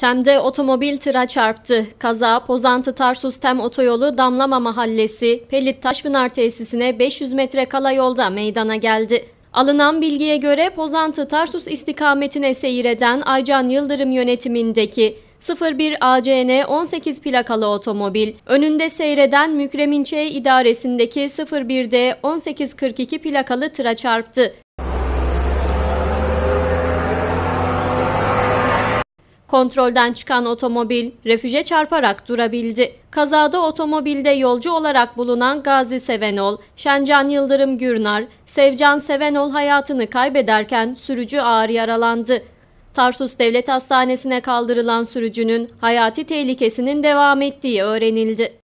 Tem'de otomobil tıra çarptı. Kaza Pozantı Tarsus Tem Otoyolu Damlama Mahallesi Pelit Taşpınar tesisine 500 metre kala yolda meydana geldi. Alınan bilgiye göre Pozantı Tarsus istikametine seyir eden Aycan Yıldırım yönetimindeki 01 ACN 18 plakalı otomobil, önünde seyreden Mükremin Ç idaresindeki 01D 1842 plakalı tıra çarptı. Kontrolden çıkan otomobil refüje çarparak durabildi. Kazada otomobilde yolcu olarak bulunan Gazi Sevenol, Şencan Yıldırım Gürnar, Sevcan Sevenol hayatını kaybederken sürücü ağır yaralandı. Tarsus Devlet Hastanesi'ne kaldırılan sürücünün hayati tehlikesinin devam ettiği öğrenildi.